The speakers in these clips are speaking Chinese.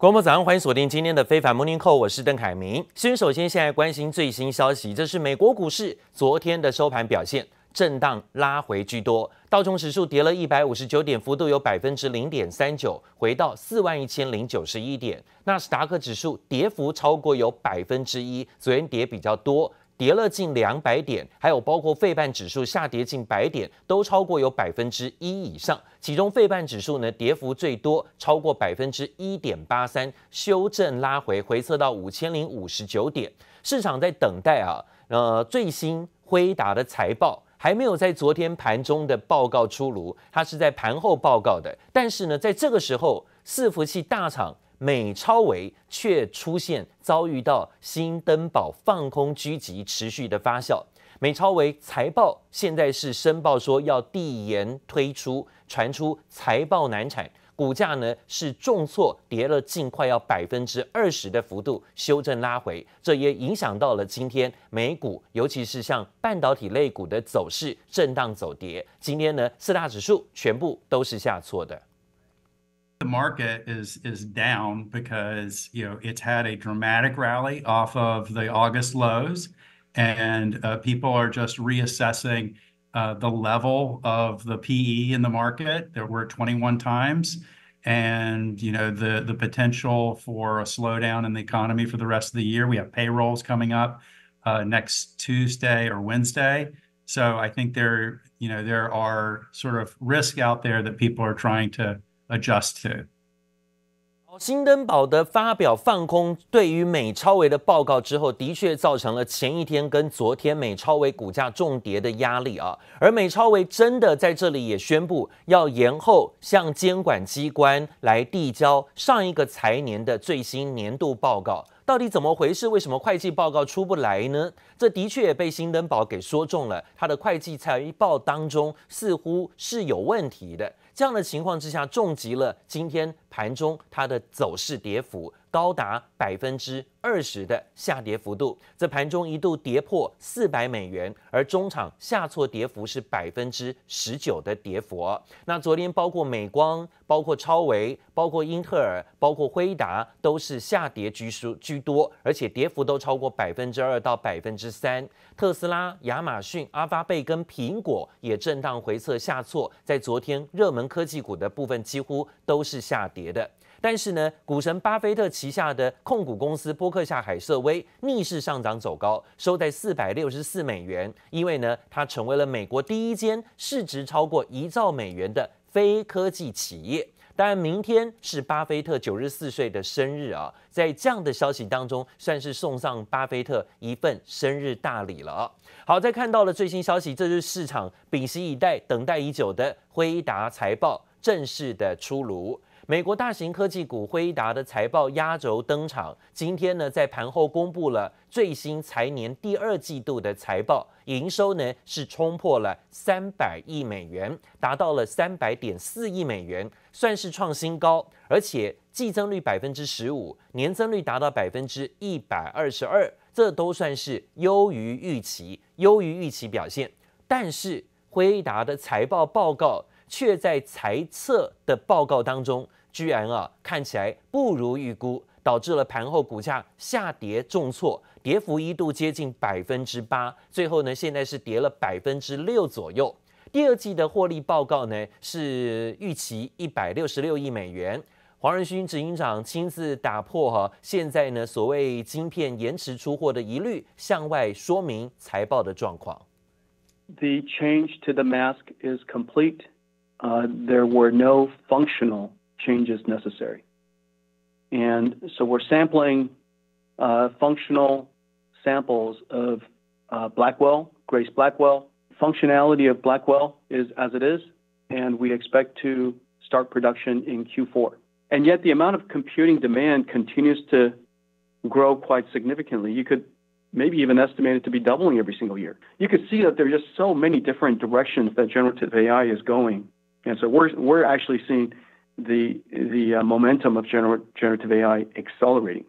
广播早上，欢迎锁定今天的《非凡 Morning Call》，我是邓凯明。先首先，现在关心最新消息，这是美国股市昨天的收盘表现，震荡拉回居多。道琼指数跌了一百五十九点，幅度有百分之零点三九，回到四万一千零九十一点。纳斯达克指数跌幅超过有百分之一，昨天跌比较多。跌了近两百点，还有包括费半指数下跌近百点，都超过有百分之一以上。其中费半指数呢，跌幅最多超过百分之一点八三，修正拉回回测到五千零五十九点。市场在等待啊，呃，最新辉达的财报还没有在昨天盘中的报告出炉，它是在盘后报告的。但是呢，在这个时候，伺服器大厂。美超维却出现遭遇到新登宝放空狙击，持续的发酵。美超维财报现在是申报说要递延推出，传出财报难产，股价呢是重挫跌了近快要百分之二十的幅度，修正拉回，这也影响到了今天美股，尤其是像半导体类股的走势震荡走跌。今天呢四大指数全部都是下挫的。the market is is down because you know it's had a dramatic rally off of the August lows, and uh, people are just reassessing uh, the level of the PE in the market. There were 21 times, and you know the the potential for a slowdown in the economy for the rest of the year. We have payrolls coming up uh, next Tuesday or Wednesday. So I think there, you know, there are sort of risk out there that people are trying to adjust 新登堡的发表放空，对于美超维的报告之后，的确造成了前一天跟昨天美超维股价重跌的压力啊。而美超维真的在这里也宣布要延后向监管机关来递交上一个财年的最新年度报告。到底怎么回事？为什么会计报告出不来呢？这的确也被新登堡给说中了，他的会计财报当中似乎是有问题的。这样的情况之下，重击了今天盘中它的走势跌幅。高达百分之二十的下跌幅度，在盘中一度跌破四百美元，而中场下挫跌幅是百分之十九的跌幅。那昨天包括美光、包括超维、包括英特尔、包括辉达都是下跌居数居多，而且跌幅都超过百分之二到百分之三。特斯拉、亚马逊、阿发贝跟苹果也震荡回撤下挫，在昨天热门科技股的部分几乎都是下跌的。但是呢，股神巴菲特旗下的控股公司波克夏·海瑟威逆势上涨走高，收在四百六十四美元，因为呢，它成为了美国第一间市值超过一兆美元的非科技企业。当然，明天是巴菲特九十四岁的生日啊，在这样的消息当中，算是送上巴菲特一份生日大礼了。好，在看到了最新消息，这是市场屏息以待、等待已久的辉达财报正式的出炉。美国大型科技股辉达的财报压轴登场。今天呢，在盘后公布了最新财年第二季度的财报，营收呢是冲破了三百亿美元，达到了三百点四亿美元，算是创新高。而且，季增率百分之十五，年增率达到百分之一百二十二，这都算是优于预期，优于预期表现。但是，辉达的财报报告。却在财测的报告当中，居然啊看起来不如预估，导致了盘后股价下跌重挫，跌幅一度接近百分之八。最后呢，现在是跌了百分之六左右。第二季的获利报告呢是预期一百六十六亿美元。黄仁勋执行长亲自打破哈现在呢所谓晶片延迟出货的疑虑，向外说明财报的状况。Uh, there were no functional changes necessary. And so we're sampling uh, functional samples of uh, Blackwell, Grace Blackwell. Functionality of Blackwell is as it is, and we expect to start production in Q4. And yet the amount of computing demand continues to grow quite significantly. You could maybe even estimate it to be doubling every single year. You could see that there are just so many different directions that generative AI is going and so we're we're actually seeing the the uh, momentum of generative AI accelerating.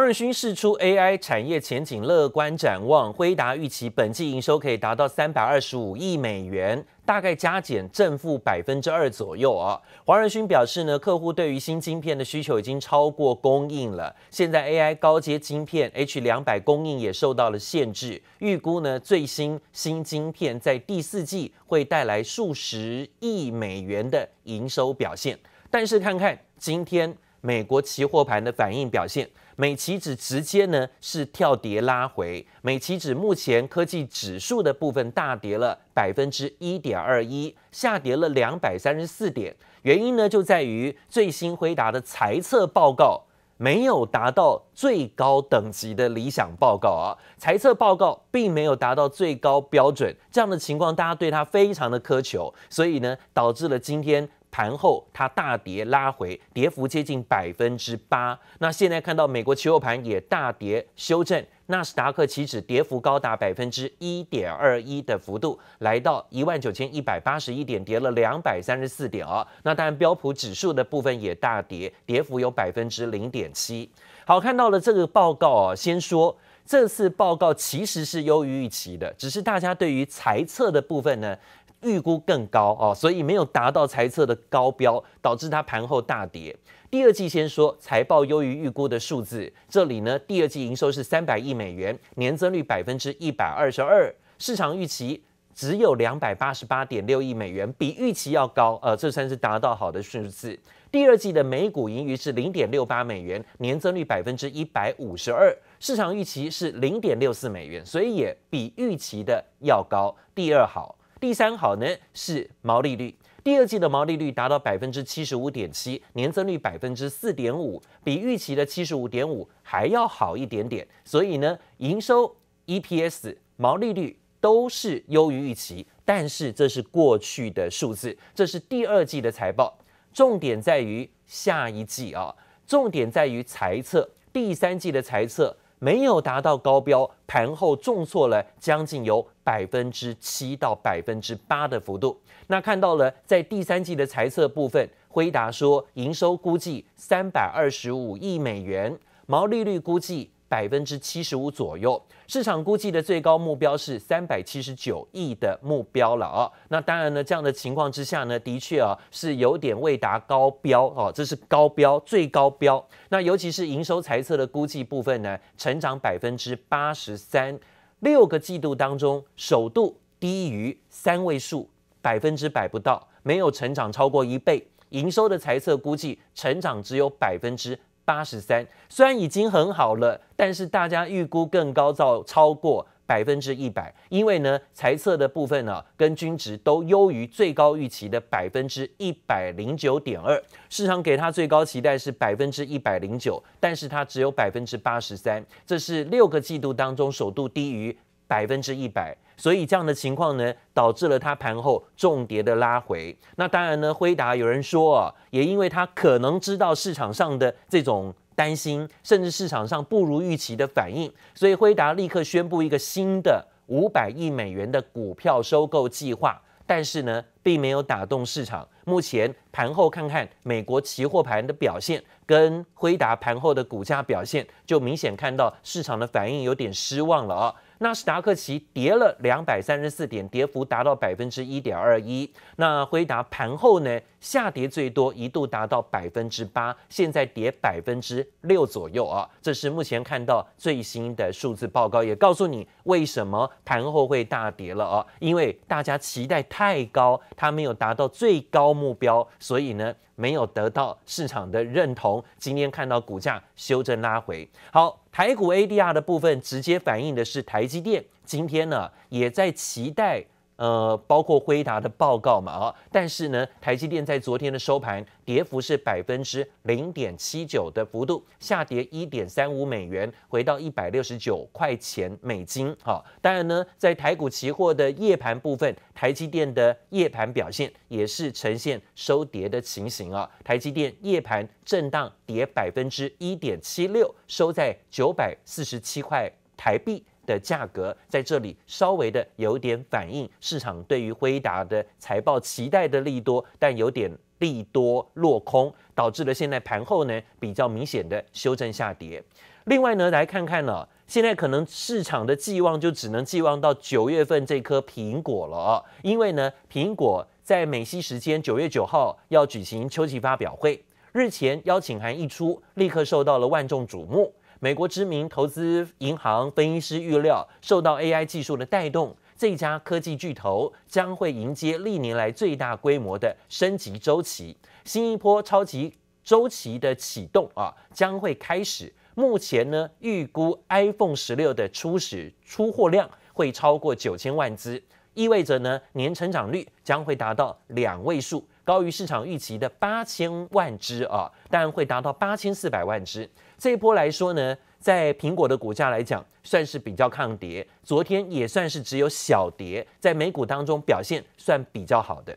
黄润勋示出 AI 产业前景乐观展望，辉达预期本季营收可以达到三百二十五亿美元，大概加减正负百分之二左右啊。黄仁勋表示呢，客户对于新晶片的需求已经超过供应了。现在 AI 高阶晶片 H 两百供应也受到了限制，预估呢最新新晶片在第四季会带来数十亿美元的营收表现。但是看看今天美国期货盘的反应表现。美期指直接呢是跳跌拉回，美期指目前科技指数的部分大跌了百分之一点二一，下跌了两百三十四点。原因呢就在于最新辉达的财测报告没有达到最高等级的理想报告啊，财测报告并没有达到最高标准，这样的情况大家对它非常的苛求，所以呢导致了今天。盘后它大跌拉回，跌幅接近百分之八。那现在看到美国期货盘也大跌修正，纳斯达克期指跌幅高达百分之一点二一的幅度，来到一万九千一百八十一点，跌了两百三十四点啊。那当然标普指数的部分也大跌，跌幅有百分之零点七。好，看到了这个报告啊，先说这次报告其实是优于预期的，只是大家对于财测的部分呢。预估更高哦，所以没有达到财测的高标，导致它盘后大跌。第二季先说财报优于预估的数字，这里呢，第二季营收是三百亿美元，年增率百分之一百二十二，市场预期只有两百八十八点六亿美元，比预期要高，呃，这算是达到好的数字。第二季的每股盈余是零点六八美元，年增率百分之一百五十二，市场预期是零点六四美元，所以也比预期的要高，第二好。第三好呢是毛利率，第二季的毛利率达到百分之七十五点七，年增率百分之四点五，比预期的七十五点五还要好一点点。所以呢，营收、EPS、毛利率都是优于预期，但是这是过去的数字，这是第二季的财报。重点在于下一季啊，重点在于财测第三季的财测。没有达到高标，盘后重挫了将近有百分之七到百分之八的幅度。那看到了，在第三季的财测部分，辉达说营收估计三百二十五亿美元，毛利率估计。百分之七十五左右，市场估计的最高目标是三百七十九亿的目标了啊。那当然呢，这样的情况之下呢，的确啊是有点未达高标哦，这是高标最高标。那尤其是营收财测的估计部分呢，成长百分之八十三，六个季度当中首度低于三位数，百分之百不到，没有成长超过一倍，营收的财测估计成长只有百分之。八十三，虽然已经很好了，但是大家预估更高到超过百分之一百，因为呢，猜测的部分呢，跟均值都优于最高预期的百分之一百零九点二。市场给它最高期待是百分之一百零九，但是它只有百分之八十三，这是六个季度当中首度低于。百分之一百，所以这样的情况呢，导致了它盘后重叠的拉回。那当然呢，辉达有人说，也因为它可能知道市场上的这种担心，甚至市场上不如预期的反应，所以辉达立刻宣布一个新的五百亿美元的股票收购计划，但是呢，并没有打动市场。目前盘后看看美国期货盘的表现跟辉达盘后的股价表现，就明显看到市场的反应有点失望了啊！纳斯达克期跌了两百三十四点，跌幅达到百分之一点二一。那辉达盘后呢，下跌最多一度达到百分之八，现在跌百分之六左右啊！这是目前看到最新的数字报告，也告诉你为什么盘后会大跌了啊！因为大家期待太高，它没有达到最高。目标，所以呢没有得到市场的认同。今天看到股价修正拉回。好，台股 ADR 的部分直接反映的是台积电，今天呢也在期待。呃，包括辉达的报告嘛，啊，但是呢，台积电在昨天的收盘跌幅是百分之零点七九的幅度，下跌一点三五美元，回到一百六十九块钱美金，哈。当然呢，在台股期货的夜盘部分，台积电的夜盘表现也是呈现收跌的情形啊。台积电夜盘震荡跌百分之一点七六，收在九百四十七块台币。的价格在这里稍微的有点反映市场对于辉达的财报期待的利多，但有点利多落空，导致了现在盘后呢比较明显的修正下跌。另外呢，来看看呢，现在可能市场的寄望就只能寄望到九月份这颗苹果了，因为呢，苹果在美西时间九月九号要举行秋季发表会，日前邀请函一出，立刻受到了万众瞩目。美国知名投资银行分析师预料，受到 AI 技术的带动，这家科技巨头将会迎接历年来最大规模的升级周期，新一波超级周期的启动啊将会开始。目前呢，预估 iPhone 十六的初始出货量会超过九千万支，意味着呢，年成长率将会达到两位数。高于市场预期的八千万只啊，当然会达到八千四百万只。这一波来说呢，在苹果的股价来讲，算是比较抗跌。昨天也算是只有小跌，在美股当中表现算比较好的。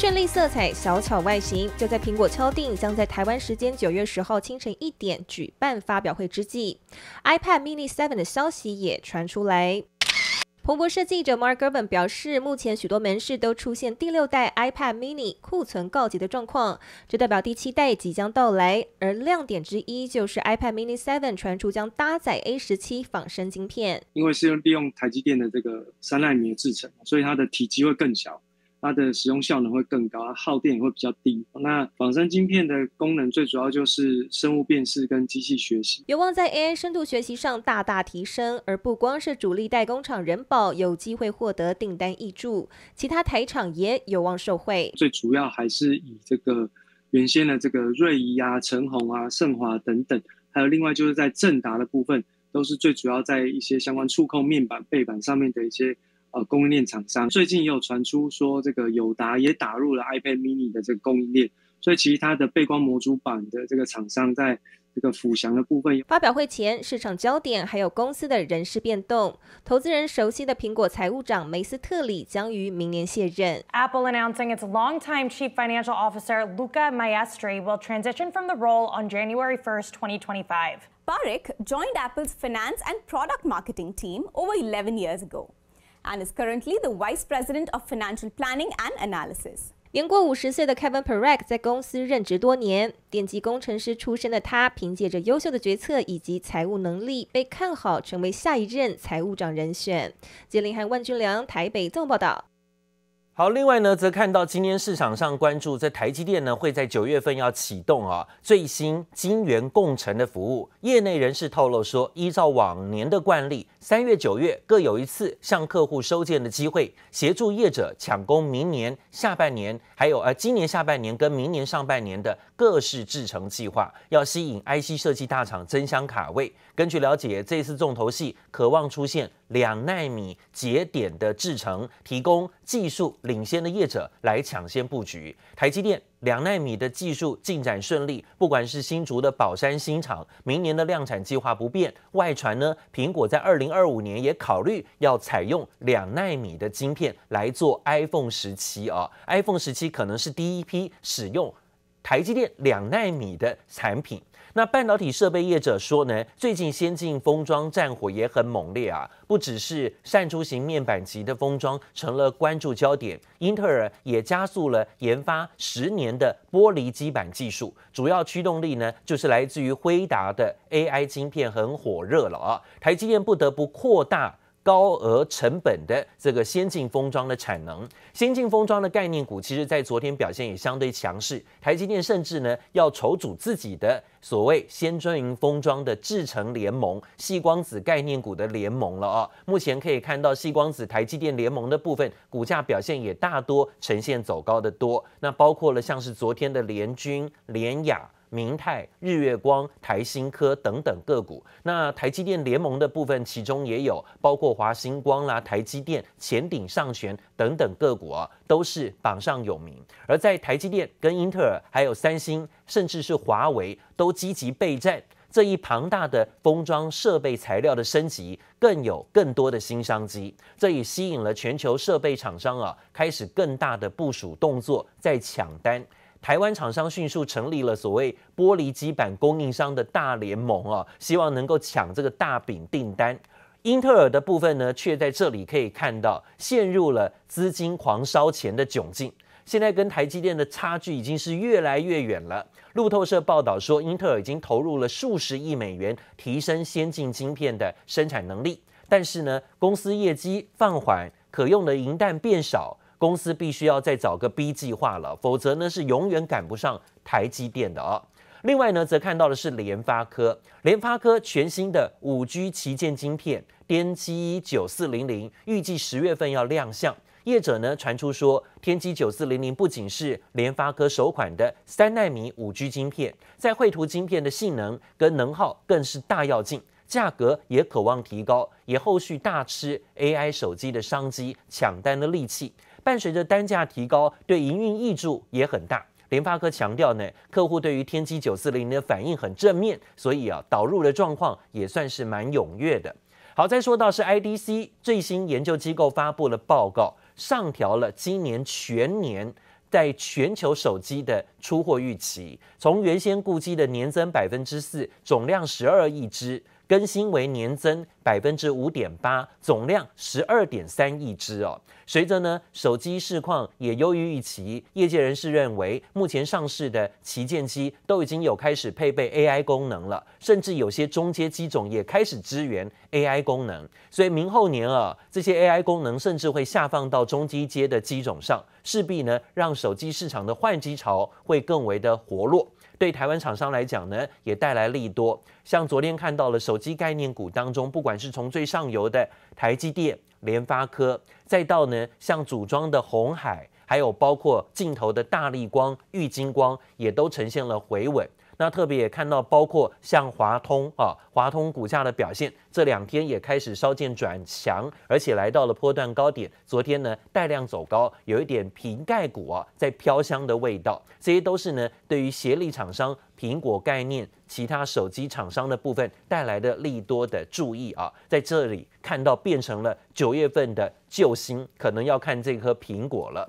绚丽色彩，小巧外形。就在苹果敲定将在台湾时间九月十号清晨一点举办发表会之际，iPad Mini Seven 的消息也传出来。彭博社记者 Mark Gurman 表示，目前许多门市都出现第六代 iPad Mini 库存告急的状况，这代表第七代即将到来。而亮点之一就是 iPad Mini 7传出将搭载 A 十七仿生晶片，因为是用利用台积电的这个三纳米制成，所以它的体积会更小。它的使用效能会更高，耗电也会比较低。那仿生晶片的功能最主要就是生物辨识跟机器学习，有望在 AI 深度学习上大大提升，而不光是主力代工厂人保有机会获得订单挹注，其他台厂也有望受惠。最主要还是以这个原先的这个瑞仪啊、成红啊、盛华等等，还有另外就是在正达的部分，都是最主要在一些相关触控面板背板上面的一些。供应链厂商最近也有传出说，这个友达也打入了 iPad Mini 的这个供应链，所以其他的背光模组板的这个厂商在这个富祥的部分。发表会前，市场焦点还有公司的人事变动。投资人熟悉的苹果财务长梅斯特里将于明年卸任。Apple announcing its longtime chief financial officer Luca Maestri will transition from the role on January 1st, 2025. Barik joined Apple's finance and product marketing team over 11 years ago. And is currently the vice president of financial planning and analysis。年过五十岁的 Kevin p e r r e k 在公司任职多年，电机工程师出身的他，凭借着优秀的决策以及财务能力，被看好成为下一任财务长人选。捷林还万俊良，台北，纵报道。好，另外呢，则看到今天市场上关注，这台积电呢会在九月份要启动啊最新晶圆共成的服务。业内人士透露说，依照往年的惯例，三月、九月各有一次向客户收件的机会，协助业者抢攻明年下半年，还有呃今年下半年跟明年上半年的。各式制程计划要吸引 IC 设计大厂争相卡位。根据了解，这次重头戏渴望出现两纳米节点的制程，提供技术领先的业者来抢先布局。台积电两纳米的技术进展顺利，不管是新竹的宝山新厂，明年的量产计划不变。外传呢，苹果在二零二五年也考虑要采用两纳米的晶片来做 iPhone 十七啊，iPhone 十七可能是第一批使用。台积电两纳米的产品，那半导体设备业者说呢，最近先进封装战火也很猛烈啊，不只是扇出型面板级的封装成了关注焦点，英特尔也加速了研发十年的玻璃基板技术，主要驱动力呢就是来自于辉达的 AI 晶片很火热了啊，台积电不得不扩大。高额成本的这个先进封装的产能，先进封装的概念股，其实在昨天表现也相对强势。台积电甚至呢要筹组自己的所谓先专营封装的制程联盟，细光子概念股的联盟了啊。目前可以看到，细光子台积电联盟的部分股价表现也大多呈现走高的多，那包括了像是昨天的联军、联雅。明泰、日月光、台新科等等个股，那台积电联盟的部分，其中也有包括华星光啦、台积电、前顶、上全等等个股啊，都是榜上有名。而在台积电、跟英特尔、还有三星，甚至是华为，都积极备战这一庞大的封装设备材料的升级，更有更多的新商机。这也吸引了全球设备厂商啊，开始更大的部署动作，在抢单。台湾厂商迅速成立了所谓玻璃基板供应商的大联盟啊，希望能够抢这个大饼订单。英特尔的部分呢，却在这里可以看到陷入了资金狂烧钱的窘境。现在跟台积电的差距已经是越来越远了。路透社报道说，英特尔已经投入了数十亿美元提升先进晶片的生产能力，但是呢，公司业绩放缓，可用的银弹变少。公司必须要再找个 B 计划了，否则呢是永远赶不上台积电的哦。另外呢，则看到的是联发科，联发科全新的五 G 旗舰晶片天玑九四零零，预计十月份要亮相。业者呢传出说，天玑九四零零不仅是联发科首款的三纳米五 G 晶片，在绘图晶片的性能跟能耗更是大要进，价格也渴望提高，也后续大吃 AI 手机的商机，抢单的利器。伴随着单价提高，对营运益助也很大。联发科强调呢，客户对于天玑九四零的反应很正面，所以啊，导入的状况也算是蛮踊跃的。好，再说到是 IDC 最新研究机构发布的报告，上调了今年全年在全球手机的出货预期，从原先估计的年增百分之四，总量十二亿只。更新为年增百分之五点八，总量十二点三亿只哦。随着呢手机市况也优于预期，业界人士认为目前上市的旗舰机都已经有开始配备 AI 功能了，甚至有些中阶机种也开始支援 AI 功能。所以明后年啊，这些 AI 功能甚至会下放到中低阶的机种上，势必呢让手机市场的换机潮会更为的活络。对台湾厂商来讲呢，也带来利多。像昨天看到了手机概念股当中，不管是从最上游的台积电、联发科，再到呢像组装的红海，还有包括镜头的大力光、郁晶光，也都呈现了回稳。那特别也看到，包括像华通啊，华通股价的表现，这两天也开始稍见转强，而且来到了波段高点。昨天呢，带量走高，有一点瓶盖股啊，在飘香的味道。这些都是呢，对于协力厂商、苹果概念、其他手机厂商的部分带来的利多的注意啊，在这里看到变成了九月份的救星，可能要看这颗苹果了。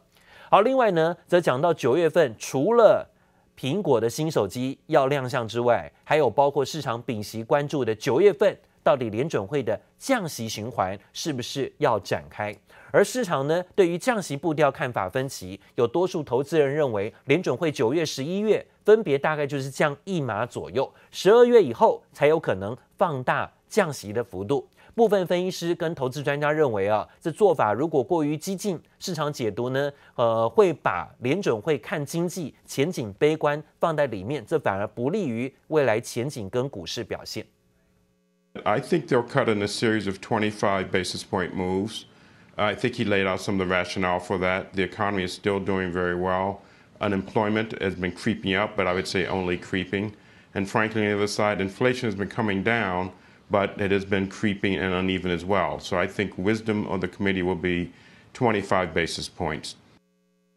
好，另外呢，则讲到九月份除了苹果的新手机要亮相之外，还有包括市场屏息关注的九月份到底联准会的降息循环是不是要展开？而市场呢对于降息步调看法分歧，有多数投资人认为联准会九月、十一月分别大概就是降一码左右，十二月以后才有可能放大降息的幅度。部分分析师跟投资专家认为啊，这做法如果过于激进，市场解读呢，呃，会把联准会看经济前景悲观放在里面，这反而不利于未来前景跟股市表现。I think they'll cut in a series of twenty-five basis point moves. I think he laid out some of the rationale for that. The economy is still doing very well. Unemployment has been creeping up, but I would say only creeping. And frankly, on the other side, inflation has been coming down. but it has been creeping and uneven as well. So I think wisdom on the committee will be 25 basis points.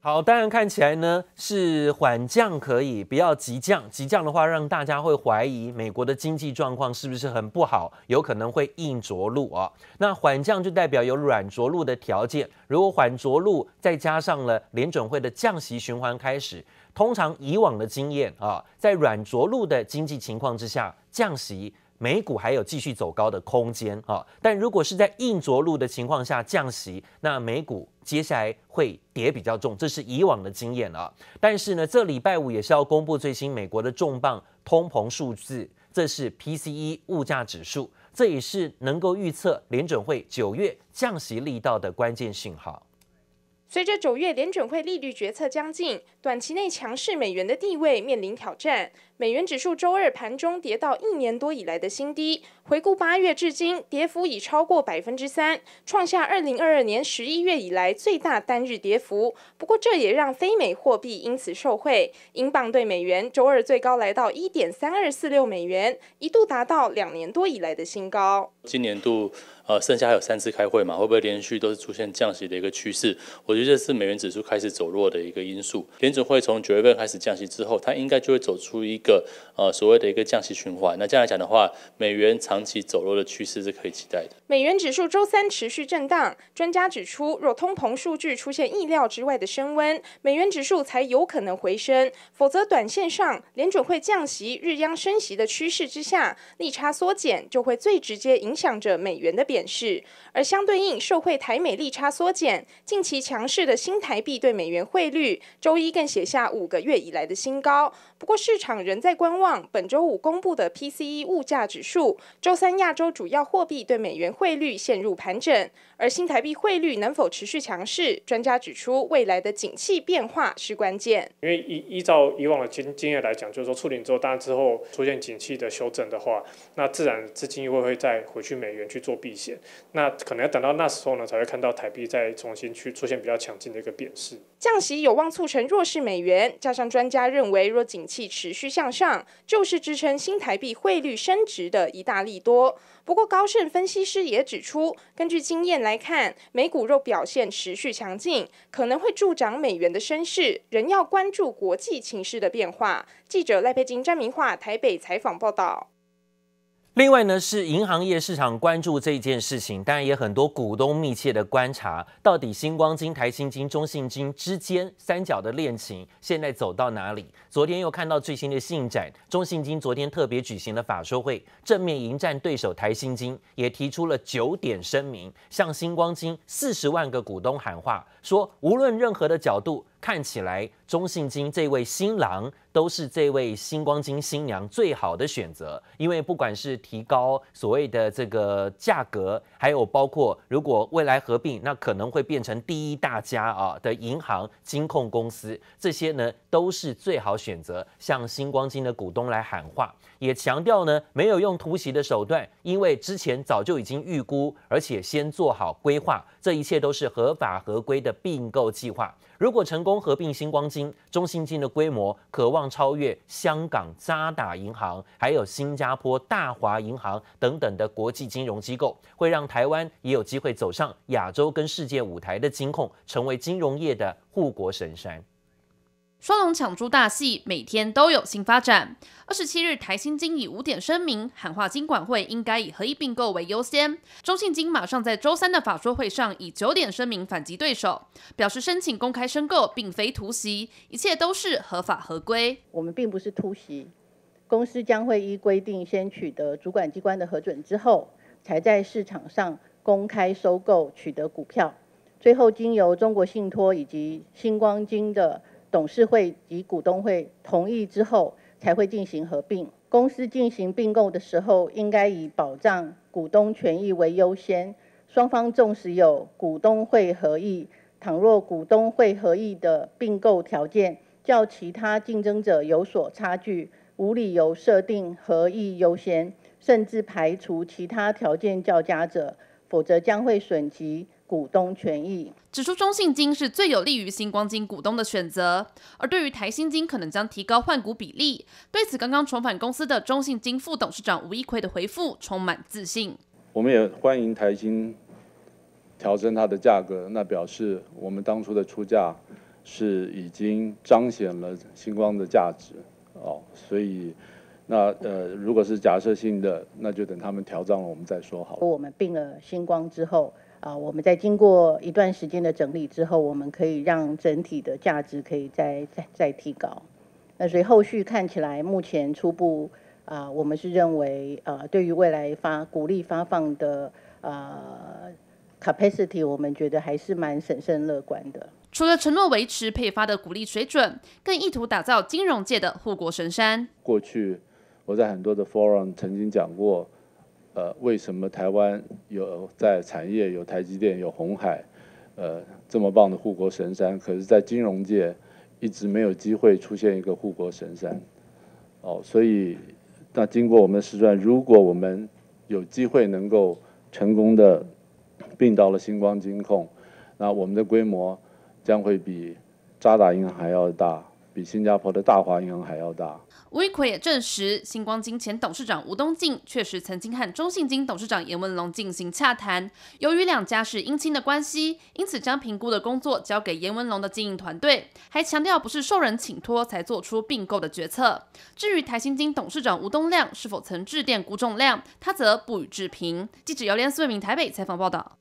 好，当然看起来呢是缓降可以，不要急降。急降的话，让大家会怀疑美国的经济状况是不是很不好，有可能会硬着陆啊、那缓降就代表有软着陆的条件。如果缓着陆再加上了联准会的降息循环开始，通常以往的经验啊，在软着陆的经济情况之下，降息美股还有继续走高的空间啊，但如果是在硬着陆的情况下降息，那美股接下来会跌比较重，这是以往的经验啊。但是呢，这礼拜五也是要公布最新美国的重磅通膨数字，这是 P C E 物价指数，这也是能够预测联准会九月降息力道的关键信号。随着九月联准会利率决策将近，短期内强势美元的地位面临挑战。美元指数周二盘中跌到一年多以来的新低，回顾八月至今，跌幅已超过百分之三，创下二零二二年十一月以来最大单日跌幅。不过，这也让非美货币因此受惠，英镑对美元周二最高来到一点三二四六美元，一度达到两年多以来的新高。今年度呃剩下还有三次开会嘛，会不会连续都是出现降息的一个趋势？我。这是美元指数开始走弱的一个因素。联准会从九月份开始降息之后，它应该就会走出一个呃所谓的一个降息循环。那这样来讲的话，美元长期走弱的趋势是可以期待的。美元指数周三持续震荡，专家指出，若通膨数据出现意料之外的升温，美元指数才有可能回升。否则，短线上联准会降息、日央升息的趋势之下，利差缩减就会最直接影响着美元的贬势。而相对应受惠台美利差缩减，近期强。市的新台币对美元汇率，周一更写下五个月以来的新高。不过市场仍在观望本周五公布的 PCE 物价指数。周三亚洲主要货币对美元汇率陷入盘整，而新台币汇率能否持续强势？专家指出，未来的景气变化是关键。因为依依照以往的经经验来讲，就是说处理之后，当然之后出现景气的修正的话，那自然资金又会再回去美元去做避险。那可能要等到那时候呢，才会看到台币再重新去出现比较强劲的一个贬势。降息有望促成弱势美元，加上专家认为，若景气持续向上，就是支撑新台币汇率升值的一大利多。不过，高盛分析师也指出，根据经验来看，美股若表现持续强劲，可能会助长美元的升势，仍要关注国际情势的变化。记者赖佩金、詹明化台北采访报道。另外呢，是银行业市场关注这一件事情，当然也很多股东密切的观察，到底星光金、台新金、中信金之间三角的恋情现在走到哪里？昨天又看到最新的进展，中信金昨天特别举行了法说会，正面迎战对手台新金，也提出了九点声明，向星光金四十万个股东喊话，说无论任何的角度。看起来中信金这位新郎都是这位星光金新娘最好的选择，因为不管是提高所谓的这个价格，还有包括如果未来合并，那可能会变成第一大家啊的银行金控公司，这些呢都是最好选择。向星光金的股东来喊话。也强调呢，没有用突袭的手段，因为之前早就已经预估，而且先做好规划，这一切都是合法合规的并购计划。如果成功合并星光金、中信金的规模，渴望超越香港渣打银行，还有新加坡大华银行等等的国际金融机构，会让台湾也有机会走上亚洲跟世界舞台的金控，成为金融业的护国神山。双龙抢猪大戏每天都有新发展。二十七日，台新金以五点声明喊话金管会，应该以合一并购为优先。中信金马上在周三的法说会上以九点声明反击对手，表示申请公开申购并非突袭，一切都是合法合规。我们并不是突袭，公司将会依规定先取得主管机关的核准之后，才在市场上公开收购取得股票。最后，经由中国信托以及星光金的。董事会及股东会同意之后才会进行合并。公司进行并购的时候，应该以保障股东权益为优先。双方纵使有股东会合议，倘若股东会合议的并购条件较其他竞争者有所差距，无理由设定合议优先，甚至排除其他条件较佳者，否则将会损及。股东权益指出，中信金是最有利于星光金股东的选择，而对于台新金可能将提高换股比例，对此刚刚重返公司的中信金副董事长吴一奎的回复充满自信。我们也欢迎台新调整它的价格，那表示我们当初的出价是已经彰显了星光的价值哦，所以那呃，如果是假设性的，那就等他们调涨了我们再说好。了。我们并了星光之后。啊，我们在经过一段时间的整理之后，我们可以让整体的价值可以再再再提高。那所以后续看起来，目前初步啊，我们是认为啊，对于未来发鼓励发放的啊 capacity，我们觉得还是蛮审慎乐观的。除了承诺维持配发的鼓励水准，更意图打造金融界的护国神山。过去我在很多的 forum 曾经讲过。呃，为什么台湾有在产业有台积电有红海，呃，这么棒的护国神山？可是，在金融界一直没有机会出现一个护国神山。哦，所以那经过我们的实战，如果我们有机会能够成功的并到了星光金控，那我们的规模将会比渣打银行还要大。比新加坡的大华银行还要大。吴益奎也证实，星光金前董事长吴东进确实曾经和中信金董事长严文龙进行洽谈。由于两家是姻亲的关系，因此将评估的工作交给严文龙的经营团队，还强调不是受人请托才做出并购的决策。至于台新金董事长吴东亮是否曾致电辜仲亮，他则不予置评。记者游联穗，明台北采访报道。